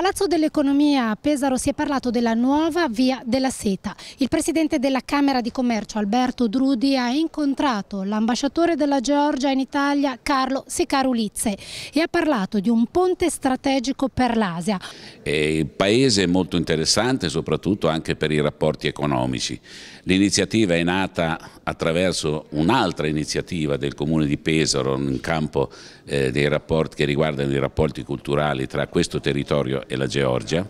Palazzo dell'Economia a Pesaro si è parlato della nuova Via della Seta. Il presidente della Camera di Commercio Alberto Drudi ha incontrato l'ambasciatore della Georgia in Italia Carlo Sicarulizze e ha parlato di un ponte strategico per l'Asia. Il paese è molto interessante soprattutto anche per i rapporti economici. L'iniziativa è nata attraverso un'altra iniziativa del Comune di Pesaro in campo eh, dei rapporti che riguardano i rapporti culturali tra questo territorio e la Georgia.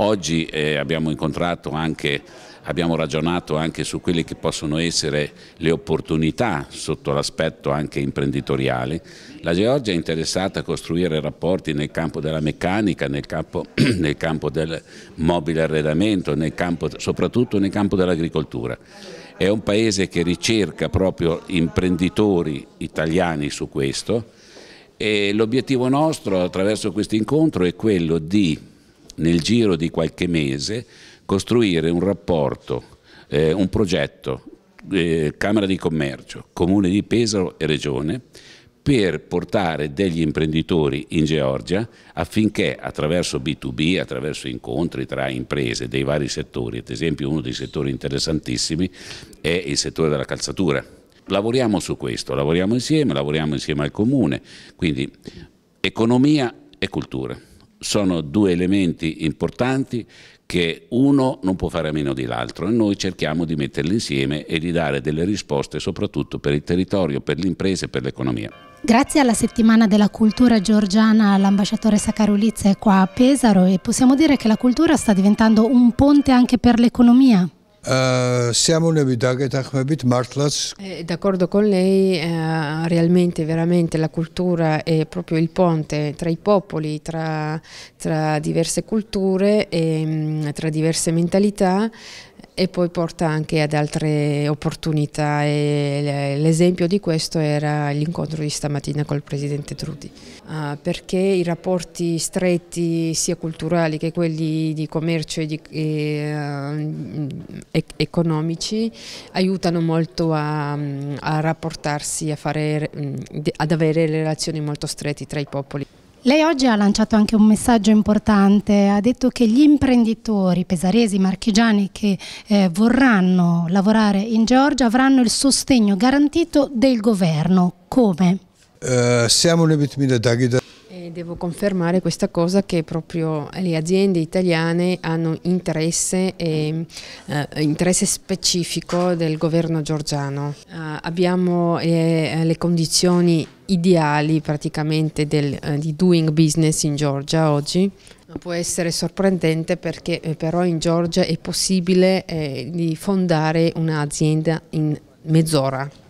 Oggi eh, abbiamo incontrato anche abbiamo ragionato anche su quelle che possono essere le opportunità sotto l'aspetto anche imprenditoriale. La Georgia è interessata a costruire rapporti nel campo della meccanica, nel campo, nel campo del mobile arredamento, nel campo, soprattutto nel campo dell'agricoltura. È un paese che ricerca proprio imprenditori italiani su questo l'obiettivo nostro attraverso questo incontro è quello di, nel giro di qualche mese, costruire un rapporto, eh, un progetto, eh, Camera di Commercio, Comune di Pesaro e Regione, per portare degli imprenditori in Georgia affinché attraverso B2B, attraverso incontri tra imprese dei vari settori, ad esempio uno dei settori interessantissimi è il settore della calzatura Lavoriamo su questo, lavoriamo insieme, lavoriamo insieme al Comune, quindi economia e cultura sono due elementi importanti che uno non può fare a meno dell'altro e noi cerchiamo di metterli insieme e di dare delle risposte soprattutto per il territorio, per le imprese e per l'economia. Grazie alla settimana della cultura giorgiana l'ambasciatore Saccarulizza è qua a Pesaro e possiamo dire che la cultura sta diventando un ponte anche per l'economia siamo dagetakhmebit martlats. D'accordo con lei, eh, realmente, veramente la cultura è proprio il ponte tra i popoli, tra, tra diverse culture, e, tra diverse mentalità e poi porta anche ad altre opportunità l'esempio di questo era l'incontro di stamattina col Presidente Trudi ah, perché i rapporti stretti sia culturali che quelli di commercio e, di, e ehm, economici aiutano molto a, a rapportarsi, a fare, ad avere relazioni molto strette tra i popoli. Lei oggi ha lanciato anche un messaggio importante, ha detto che gli imprenditori pesaresi, marchigiani che eh, vorranno lavorare in Georgia avranno il sostegno garantito del governo. Come? Uh, siamo un'ebitmida dagida Devo confermare questa cosa che proprio le aziende italiane hanno interesse, e, eh, interesse specifico del governo giorgiano. Eh, abbiamo eh, le condizioni ideali praticamente del, eh, di doing business in Georgia oggi, Può essere sorprendente perché eh, però in Georgia è possibile eh, fondare un'azienda in mezz'ora.